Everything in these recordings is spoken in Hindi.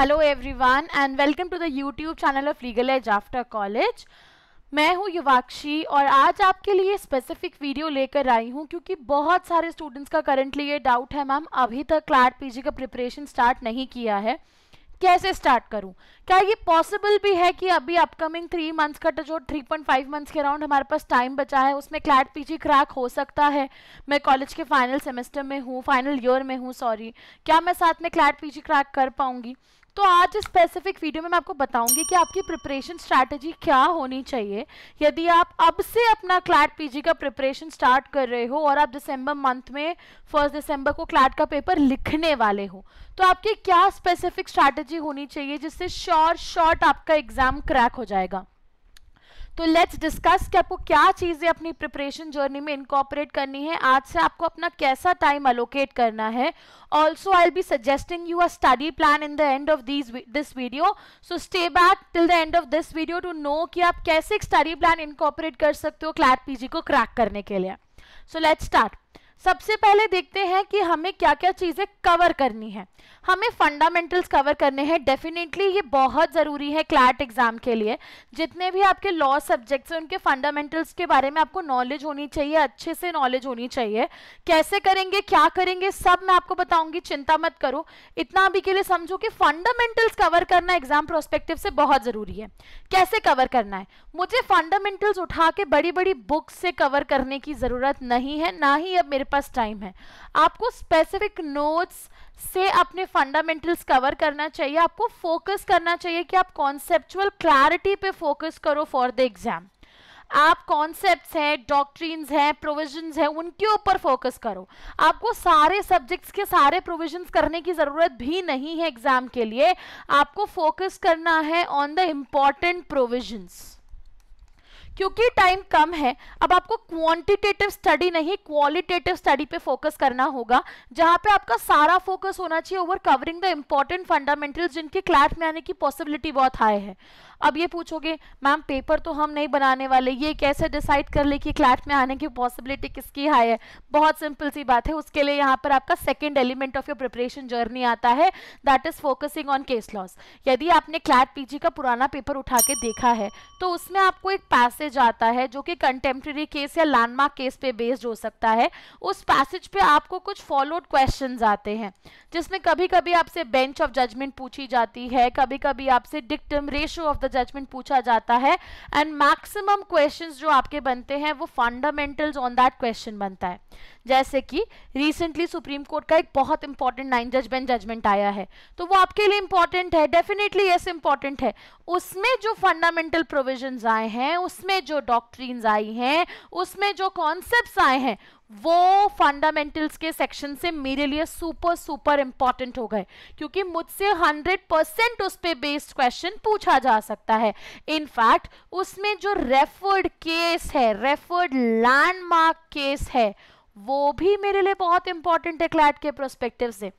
Hello everyone and welcome to the YouTube channel of legal edge after college मैं हूं युवाक्षी और आज आपके लिए स्पेसिफिक वीडियो लेकर आई हूं क्योंकि बहुत सारे स्टूडेंट्स का करंटली ये डाउट है मैम अभी तक क्लैट पीजी का प्रिपरेशन स्टार्ट नहीं किया है कैसे स्टार्ट करूं क्या ये पॉसिबल भी है कि अभी अपकमिंग थ्री मंथ्स का जो थ्री पॉइंट फाइव मंथ्स के अराउंड हमारे पास टाइम बचा है उसमें क्लैट पीजी क्रैक हो सकता है मैं कॉलेज के फाइनल सेमेस्टर में हूँ फाइनल ईयर में हूँ सॉरी क्या मैं साथ में क्लैट पीजी क्रैक कर पाऊंगी तो आज स्पेसिफिक वीडियो में मैं आपको बताऊंगी कि आपकी प्रिपरेशन स्ट्रैटेजी क्या होनी चाहिए यदि आप अब से अपना क्लैट पीजी का प्रिपरेशन स्टार्ट कर रहे हो और आप दिसंबर मंथ में फर्स्ट दिसंबर को क्लैट का पेपर लिखने वाले हो तो आपकी क्या स्पेसिफिक स्ट्रैटेजी होनी चाहिए जिससे श्योर शॉर्ट आपका एग्जाम क्रैक हो जाएगा तो लेट्स डिस्कस कि आपको क्या चीज़ें अपनी प्रिपरेशन जर्नी में इनकॉपरेट करनी है आज से आपको अपना कैसा टाइम अलोकेट करना है also I be suggesting you a study plan in the end of these this video so stay back till the end of this video to know कि आप कैसे एक स्टडी प्लान इनकॉपरेट कर सकते हो क्लैट पीजी को क्रैक करने के लिए सो लेट्स स्टार्ट सबसे पहले देखते हैं कि हमें क्या क्या चीज़ें कवर करनी है हमें फंडामेंटल्स कवर करने हैं डेफिनेटली ये बहुत ज़रूरी है क्लैट एग्ज़ाम के लिए जितने भी आपके लॉ सब्जेक्ट्स हैं उनके फंडामेंटल्स के बारे में आपको नॉलेज होनी चाहिए अच्छे से नॉलेज होनी चाहिए कैसे करेंगे क्या करेंगे सब मैं आपको बताऊंगी चिंता मत करो इतना अभी के लिए समझो कि फंडामेंटल्स कवर करना एग्ज़ाम प्रोस्पेक्टिव से बहुत ज़रूरी है कैसे कवर करना है मुझे फंडामेंटल्स उठा के बड़ी बड़ी बुक्स से कवर करने की ज़रूरत नहीं है ना ही अब मेरे पास टाइम है आपको स्पेसिफिक नोट्स से अपने फंडामेंटल्स कवर करना चाहिए आपको फोकस करना चाहिए कि आप कॉन्सेप्चुअल क्लैरिटी पे फोकस करो फॉर द एग्जाम आप कॉन्सेप्ट्स हैं डॉक्ट्रीन्स हैं प्रोविजंस हैं उनके ऊपर फोकस करो आपको सारे सब्जेक्ट्स के सारे प्रोविजंस करने की ज़रूरत भी नहीं है एग्ज़ाम के लिए आपको फोकस करना है ऑन द इम्पॉर्टेंट प्रोविजंस क्योंकि टाइम कम है अब आपको क्वांटिटेटिव स्टडी नहीं क्वालिटेटिव स्टडी पे फोकस करना होगा जहां पे आपका सारा फोकस होना चाहिए over covering the important fundamental जिनके क्लैट में आने की पॉसिबिलिटी बहुत हाई है अब ये पूछोगे मैम पेपर तो हम नहीं बनाने वाले ये कैसे डिसाइड कर ले कि क्लैट में आने की पॉसिबिलिटी किसकी हाई है बहुत सिंपल सी बात है उसके लिए यहाँ पर आपका second element of your preparation journey आता है that is focusing on case laws यदि आपने क्लैट पीजी का पुराना पेपर उठा के देखा है तो उसमें आपको एक पैसेज आता है जो कि कंटेम्प्रेरी केस या लैंडमार्क केस पे बेस्ड हो सकता है उस पैसेज पे आपको कुछ फॉलोड क्वेश्चन आते हैं जिसमें कभी कभी आपसे बेंच ऑफ जजमेंट पूछी जाती है कभी कभी आपसे dictum ratio of the judgment पूछा जाता है एंड मैक्सिमम क्वेश्चंस जो आपके बनते हैं वो फंडामेंटल्स ऑन दैट क्वेश्चन बनता है जैसे कि रिसेंटली सुप्रीम कोर्ट का एक बहुत इंपॉर्टेंट नाइन जजमेंट जजमेंट आया है तो वो आपके लिए इंपॉर्टेंट है डेफिनेटली यस इंपॉर्टेंट है उसमें जो फंडामेंटल प्रोविजन आए हैं उसमें जो डॉक्ट्रीन आई हैं उसमें जो कॉन्सेप्ट आए हैं वो फंडामेंटल्स के सेक्शन से मेरे लिए सुपर सुपर इंपॉर्टेंट हो गए क्योंकि मुझसे 100 परसेंट उस पर बेस्ड क्वेश्चन पूछा जा सकता है इनफैक्ट उसमें जो रेफर्ड केस है रेफर्ड लैंडमार्क केस है वो भी मेरे लिए बहुत इंपॉर्टेंट है क्लैट के प्रोस्पेक्टिव से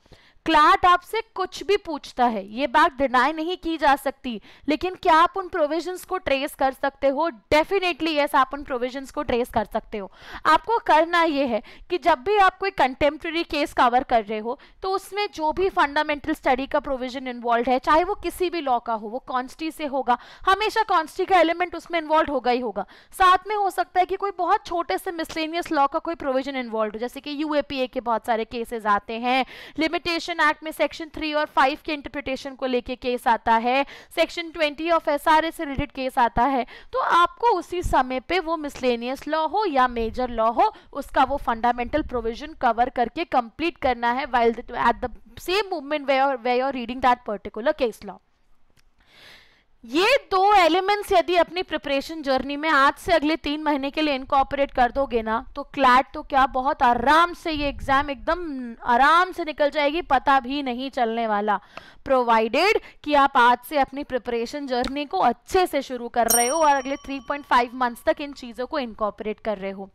क्लाट आपसे कुछ भी पूछता है ये बात डिनाई नहीं की जा सकती लेकिन क्या आप उन प्रोविजंस को ट्रेस कर सकते हो डेफिनेटली यस आप उन प्रोविजंस को ट्रेस कर सकते हो आपको करना ये है कि जब भी आप कोई कंटेम्प्रेरी केस कवर कर रहे हो तो उसमें जो भी फंडामेंटल स्टडी का प्रोविजन इन्वॉल्व है चाहे वो किसी भी लॉ का हो वो कॉन्स्टी से होगा हमेशा कॉन्स्टी का एलिमेंट उसमें इन्वॉल्व होगा ही होगा साथ में हो सकता है कि कोई बहुत छोटे से मिसलेनियस लॉ का कोई प्रोविजन इन्वॉल्व हो जैसे कि यूएपीए के बहुत सारे केसेज आते हैं लिमिटेशन कमीशन एक्ट में सेक्शन थ्री और फाइव के इंटरप्रिटेशन को लेके केस आता है section twenty of S R से रिलेटेड केस आता है तो आपको उसी समय पे वो मिसलेनियस लॉ हो या मेजर लॉ हो उसका वो फंडामेंटल प्रोविजन कवर करके कंप्लीट करना है while at the same movement we we are reading that particular case law ये दो एलिमेंट्स यदि अपनी प्रिपरेशन जर्नी में आज से अगले तीन महीने के लिए इनकॉपरेट कर दोगे ना तो क्लैट तो क्या बहुत आराम से ये एग्जाम एकदम आराम से निकल जाएगी पता भी नहीं चलने वाला प्रोवाइडेड कि आप आज से अपनी प्रिपरेशन जर्नी को अच्छे से शुरू कर रहे हो और अगले 3.5 मंथ्स तक इन चीज़ों को इनकॉपरेट कर रहे हो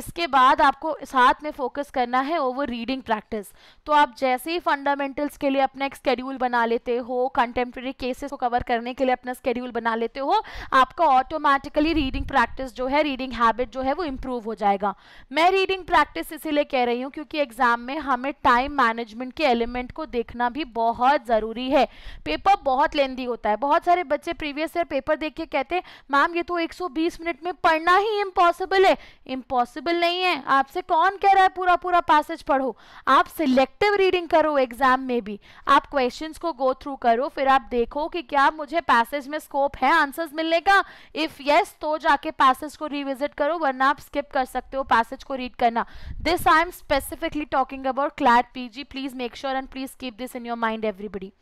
इसके बाद आपको साथ में फोकस करना है ओवर रीडिंग प्रैक्टिस तो आप जैसे ही फंडामेंटल्स के लिए अपना एक स्केड्यूल बना लेते हो कंटेम्प्रेरी केसेस को कवर करने के लिए अपना स्केड्यूल बना लेते हो आपका ऑटोमेटिकली रीडिंग प्रैक्टिस जो है रीडिंग हैबिट जो है वो इम्प्रूव हो जाएगा मैं रीडिंग प्रैक्टिस इसीलिए कह रही हूँ क्योंकि एग्जाम में हमें टाइम मैनेजमेंट के एलिमेंट को देखना भी बहुत ज़रूरी है पेपर बहुत लेंदी होता है बहुत सारे बच्चे प्रीवियस ईयर पेपर देख के कहते हैं मैम ये तो एक मिनट में पढ़ना ही इम्पॉसिबल है इम्पॉसिबल नहीं है आपसे कौन कह रहा है पूरा पूरा पैसेज पढ़ो आप सिलेक्टिव रीडिंग करो एग्जाम में भी आप क्वेश्चंस को गो थ्रू करो फिर आप देखो कि क्या मुझे पैसेज पैसेज में स्कोप है आंसर्स मिलने का इफ येस yes, तो जाके पैसेज को रिविजिट करो वरना आप स्किप कर सकते हो पैसेज को रीड करना this I am specifically talking about CLAT PG please make sure and please keep this in your mind everybody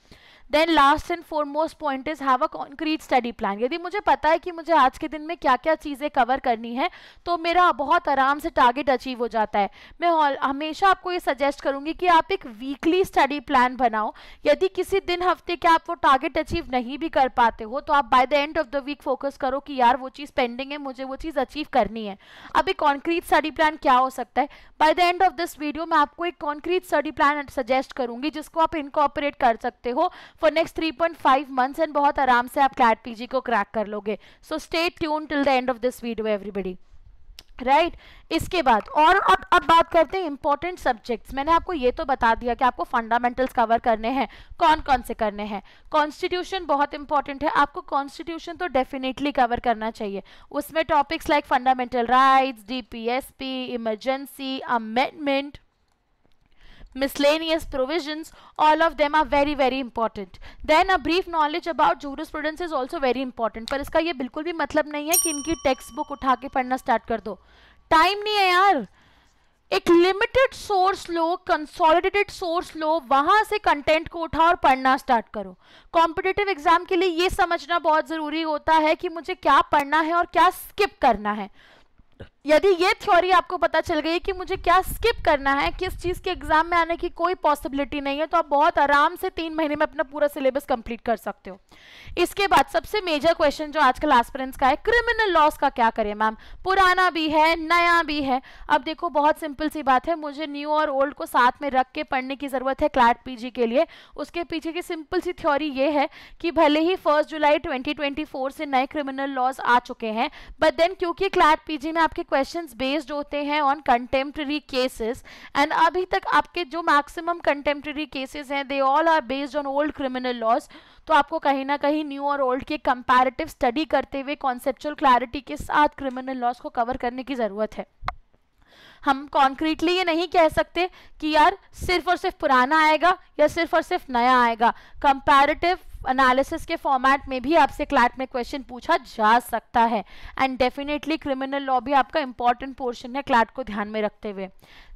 then last and most point is have a concrete study plan यदि मुझे पता है कि मुझे आज के दिन में क्या क्या चीज़ें कवर करनी है तो मेरा बहुत आराम से टारगेट अचीव हो जाता है मैं हमेशा आपको ये सजेस्ट करूँगी कि आप एक वीकली स्टडी प्लान बनाओ यदि किसी दिन हफ्ते के आप वो टारगेट अचीव नहीं भी कर पाते हो तो आप by the end of the week focus करो कि यार वो चीज़ पेंडिंग है मुझे वो चीज़ अचीव करनी है अब एक कॉन्क्रीट स्टडी प्लान क्या हो सकता है by the end of this video मैं आपको एक कॉन्क्रीट स्टडी प्लान सजेस्ट करूँगी जिसको आप इनकॉपरेट कर सकते हो फॉर नेक्स्ट 3.5 मंथ्स एंड बहुत आराम से आप क्लैट पीजी को क्रैक कर लोगे so stay tune till the end of this video everybody right right? इसके बाद और अब अब बात करते हैं इंपॉर्टेंट सब्जेक्ट्स मैंने आपको ये तो बता दिया कि आपको फंडामेंटल्स कवर करने हैं कौन कौन से करने हैं कॉन्स्टिट्यूशन बहुत इंपॉर्टेंट है आपको कॉन्स्टिट्यूशन तो डेफिनेटली कवर करना चाहिए उसमें topics like fundamental rights DPSP emergency amendment miscellaneous provisions all of them are very very important then a brief knowledge about jurisprudence is also very important पर इसका ये बिल्कुल भी मतलब नहीं है कि इनकी टेक्स्ट बुक उठा के पढ़ना स्टार्ट कर दो टाइम नहीं है यार एक लिमिटेड सोर्स लो कंसोलिडेटेड सोर्स लो वहां से कंटेंट को उठाओ और पढ़ना स्टार्ट करो कॉम्पिटेटिव एग्जाम के लिए ये समझना बहुत ज़रूरी होता है कि मुझे क्या पढ़ना है और क्या स्किप करना है यदि ये थ्योरी आपको पता चल गई कि मुझे क्या स्किप करना है किस चीज़ के एग्जाम में आने की कोई पॉसिबिलिटी नहीं है तो आप बहुत आराम से तीन महीने में अपना पूरा सिलेबस कंप्लीट कर सकते हो इसके बाद सबसे मेजर क्वेश्चन जो आजकल एस्पिरेंट्स का है क्रिमिनल लॉस का क्या करें मैम पुराना भी है नया भी है अब देखो बहुत सिंपल सी बात है मुझे न्यू और ओल्ड को साथ में रख के पढ़ने की ज़रूरत है क्लैट पी के लिए उसके पीछे की सिंपल सी थ्योरी ये है कि भले ही फर्स्ट जुलाई ट्वेंटी से नए क्रिमिनल लॉज आ चुके हैं बट देन क्योंकि क्लैट पी में आपके क्वेश्चंस बेस्ड होते हैं ऑन कंटेम्प्रेरी केसेस एंड अभी तक आपके जो मैक्सिमम कंटेम्प्रेरी केसेस हैं they all are based on old criminal laws तो आपको कहीं ना कहीं न्यू और ओल्ड के कंपैरेटिव स्टडी करते हुए कॉन्सेप्चुअल क्लैरिटी के साथ क्रिमिनल लॉज को कवर करने की ज़रूरत है हम कॉन्क्रीटली ये नहीं कह सकते कि यार सिर्फ और सिर्फ पुराना आएगा या सिर्फ और सिर्फ नया आएगा कंपैरेटिव एनालिसिस के फॉर्मेट में भी आपसे क्लैट में क्वेश्चन पूछा जा सकता है एंड डेफिनेटली क्रिमिनल लॉ भी आपका इंपॉर्टेंट पोर्शन है क्लैट को ध्यान में रखते हुए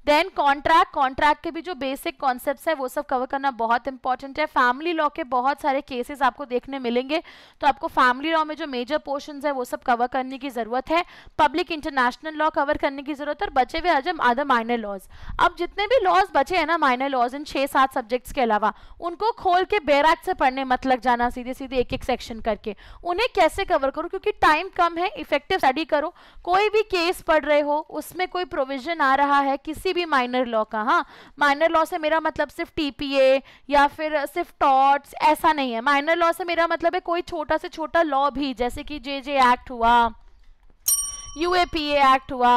देन कॉन्ट्रैक्ट कॉन्ट्रैक्ट के भी जो बेसिक कॉन्सेप्ट है वो सब कवर करना बहुत इंपॉर्टेंट है फैमिली लॉ के बहुत सारे केसेस आपको देखने मिलेंगे तो आपको फैमिली लॉ में जो मेजर पोर्शन है वो सब कवर करने की जरूरत है पब्लिक इंटरनेशनल लॉ कवर करने की जरूरत है बचे हुए अजम अदर माइनर लॉज अब जितने भी लॉज बचे हैं ना माइनर लॉज इन छः सात सब्जेक्ट्स के अलावा उनको खोल के बैराग से पढ़ने मत लग जाना सीधे सीधे एक एक सेक्शन करके उन्हें कैसे कवर करो क्योंकि टाइम कम है इफेक्टिव स्टडी करो कोई भी केस पढ़ रहे हो उसमें कोई प्रोविजन आ रहा है किसी भी माइनर लॉ का हाँ माइनर लॉ से मेरा मतलब सिर्फ टीपीए या फिर सिर्फ टॉट्स ऐसा नहीं है माइनर लॉ से मेरा मतलब है कोई छोटा से छोटा लॉ भी जैसे कि जे जे एक्ट हुआ यूएपीए एक्ट हुआ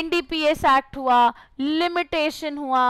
एनडीपीएस एक्ट हुआ लिमिटेशन हुआ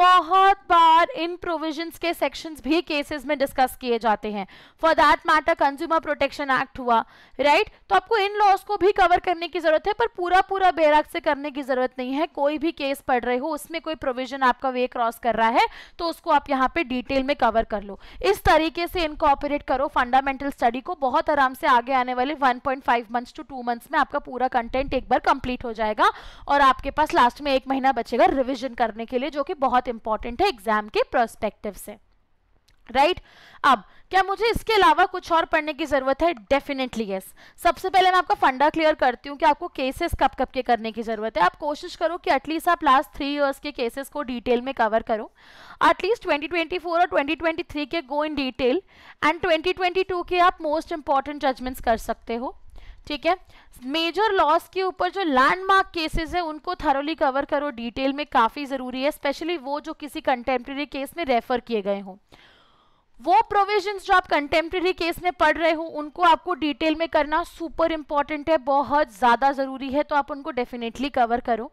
बहुत बार इन प्रोविजंस के सेक्शंस भी केसेस में डिस्कस किए जाते हैं for that matter consumer protection act हुआ राइट right? तो आपको इन लॉज को भी कवर करने की जरूरत है पर पूरा पूरा बेराग से करने की जरूरत नहीं है कोई भी केस पढ़ रहे हो उसमें कोई प्रोविजन आपका वे क्रॉस कर रहा है तो उसको आप यहाँ पे डिटेल में कवर कर लो इस तरीके से इनकॉपरेट करो फंडामेंटल स्टडी को बहुत आराम से आगे आने वाले one months to two months में आपका पूरा कंटेंट एक बार कंप्लीट हो जाएगा और आपके पास लास्ट में एक महीना बचेगा रिविजन करने के लिए जो कि बहुत इंपॉर्टेंट है एग्जाम के प्रोस्पेक्टिव से राइट right? अब क्या मुझे इसके अलावा कुछ और पढ़ने की ज़रूरत है डेफिनेटली यस yes. सबसे पहले मैं आपका फंडा क्लियर करती हूँ कि आपको केसेस कब कब के करने की ज़रूरत है आप कोशिश करो कि एटलीस्ट आप लास्ट थ्री इयर्स के केसेस को डिटेल में कवर करो एटलीस्ट 2024 और 2023 के गो इन डिटेल एंड 2022 के आप मोस्ट इंपॉर्टेंट जजमेंट्स कर सकते हो ठीक है मेजर लॉस के ऊपर जो लैंडमार्क केसेस है उनको थरोली कवर करो डिटेल में काफ़ी ज़रूरी है स्पेशली वो जो किसी कंटेम्प्रेरी केस में रेफर किए गए हों वो प्रोविजंस जो आप कंटेम्प्रेरी केस में पढ़ रहे हो उनको आपको डिटेल में करना सुपर इंपॉर्टेंट है बहुत ज़्यादा ज़रूरी है तो आप उनको डेफिनेटली कवर करो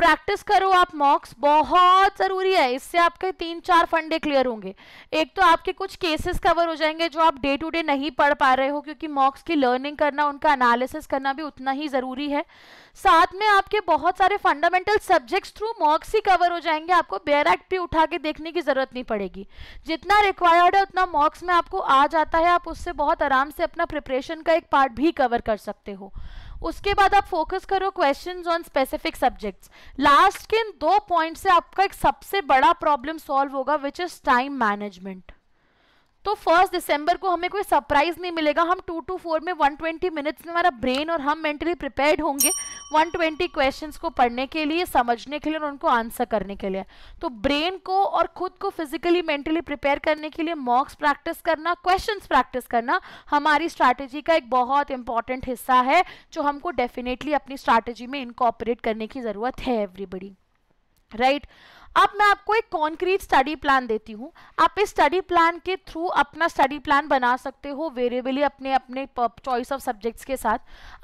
प्रैक्टिस करो आप मॉक्स बहुत ज़रूरी है इससे आपके तीन चार फंडे क्लियर होंगे एक तो आपके कुछ केसेस कवर हो जाएंगे जो आप डे टू डे नहीं पढ़ पा रहे हो क्योंकि मॉक्स की लर्निंग करना उनका एनालिसिस करना भी उतना ही ज़रूरी है साथ में आपके बहुत सारे फंडामेंटल सब्जेक्ट्स थ्रू मॉक्स ही कवर हो जाएंगे आपको बेयर एक्ट भी उठा के देखने की ज़रूरत नहीं पड़ेगी जितना रिक्वायर्ड है उतना मॉक्स में आपको आ जाता है आप उससे बहुत आराम से अपना प्रिपरेशन का एक पार्ट भी कवर कर सकते हो उसके बाद आप फोकस करो questions on specific subjects last के इन दो पॉइंट से आपका एक सबसे बड़ा प्रॉब्लम सॉल्व होगा विच इज टाइम मैनेजमेंट तो फर्स्ट दिसंबर को हमें कोई सरप्राइज नहीं मिलेगा हम टू टू फोर में ट्वेंटी मिनट्स में हमारा ब्रेन और हम मेंटली प्रिपेयर्ड होंगे वन ट्वेंटी क्वेश्चन को पढ़ने के लिए समझने के लिए और उनको आंसर करने के लिए तो ब्रेन को और खुद को फिजिकली मेंटली प्रिपेयर करने के लिए मॉक्स प्रैक्टिस करना क्वेश्चन प्रैक्टिस करना हमारी स्ट्रैटेजी का एक बहुत इंपॉर्टेंट हिस्सा है जो हमको डेफिनेटली अपनी स्ट्रैटेजी में इनकॉपरेट करने की ज़रूरत है एवरीबडी राइट right? अब मैं आपको एक कॉन्क्रीट स्टडी प्लान देती हूँ आप इस स्टडी प्लान के थ्रू अपना स्टडी प्लान बना सकते हो वेरिएबली अपने अपने चॉइस ऑफ सब्जेक्ट्स के साथ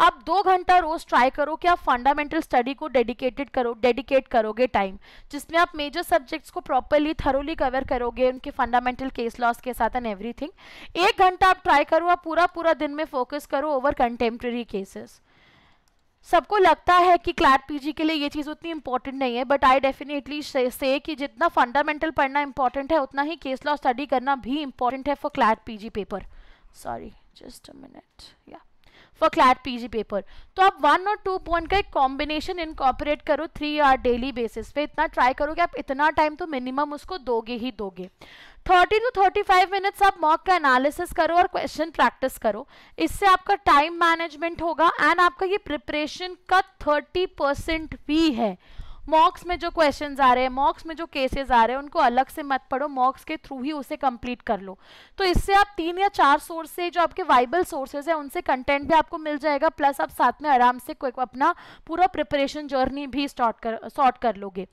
आप दो घंटा रोज ट्राई करो कि आप फंडामेंटल स्टडी को डेडिकेटेड करो डेडिकेट करोगे टाइम जिसमें आप मेजर सब्जेक्ट्स को प्रॉपरली थरोली कवर करोगे उनके फंडामेंटल केस लॉस के साथ एंड एवरीथिंग एक घंटा आप ट्राई करो आप पूरा पूरा दिन में फोकस करो ओवर कंटेम्प्रेरी केसेस सबको लगता है कि क्लैट पीजी के लिए ये चीज़ उतनी इंपॉर्टेंट नहीं है बट आई डेफिनेटली से कि जितना फंडामेंटल पढ़ना इंपॉर्टेंट है उतना ही केस लॉ स्टडी करना भी इंपॉर्टेंट है for CLAT PG paper sorry just a minute yeah for CLAT PG paper तो आप वन और टू पॉइंट का एक कॉम्बिनेशन इनकॉपरेट करो थ्री आर डेली बेसिस पे इतना ट्राई करो कि आप इतना टाइम तो मिनिमम उसको दोगे ही दोगे thirty to thirty five minutes आप मॉक का एनालिसिस करो और क्वेश्चन प्रैक्टिस करो इससे आपका टाइम मैनेजमेंट होगा एंड आपका ये प्रिपरेशन का थर्टी परसेंट भी है मॉक्स में जो क्वेश्चन आ रहे हैं मॉक्स में जो केसेस आ रहे हैं उनको अलग से मत पढ़ो मॉक्स के थ्रू ही उसे कंप्लीट कर लो तो इससे आप तीन या चार सोर्स से जो आपके वाइबल सोर्सेज हैं उनसे कंटेंट भी आपको मिल जाएगा प्लस आप साथ में आराम से अपना पूरा प्रिपरेशन जर्नी भी स्टार्ट कर सॉर्ट कर लोगे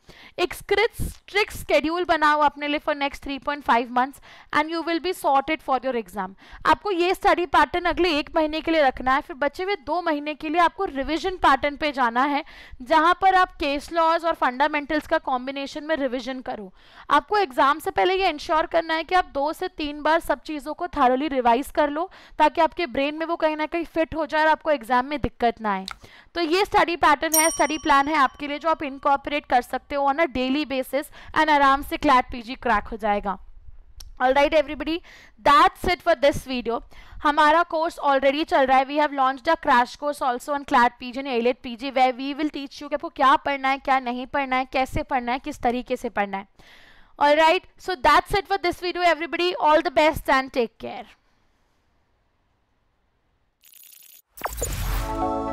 एक स्क्रिट स्ट्रिक्ट स्केड्यूल बनाओ अपने लिए for next three point five months and you will be sorted for your exam आपको ये स्टडी पैटर्न अगले एक महीने के लिए रखना है फिर बचे हुए दो महीने के लिए आपको रिविजन पैटर्न पे जाना है जहाँ पर आप केस लॉज फैक्टर्स और फंडामेंटल्स का कॉम्बिनेशन में रिविजन करो आपको एग्ज़ाम से पहले ये इंश्योर करना है कि आप दो से तीन बार सब चीज़ों को थारली रिवाइज कर लो ताकि आपके ब्रेन में वो कहीं ना कहीं फिट हो जाए और आपको एग्ज़ाम में दिक्कत ना आए तो ये स्टडी पैटर्न है स्टडी प्लान है आपके लिए जो आप इनकॉपरेट कर सकते हो on a daily basis and आराम से क्लैट पीजी क्रैक हो जाएगा all right everybody that's it for this video हमारा कोर्स ऑलरेडी चल रहा है we have launch the crash course also on CLAT P G AILET P G we we will teach you कि आपको क्या पढ़ना है क्या नहीं पढ़ना है कैसे पढ़ना है किस तरीके से पढ़ना है all right so that's it for this video everybody all the best and take care Oh, oh, oh.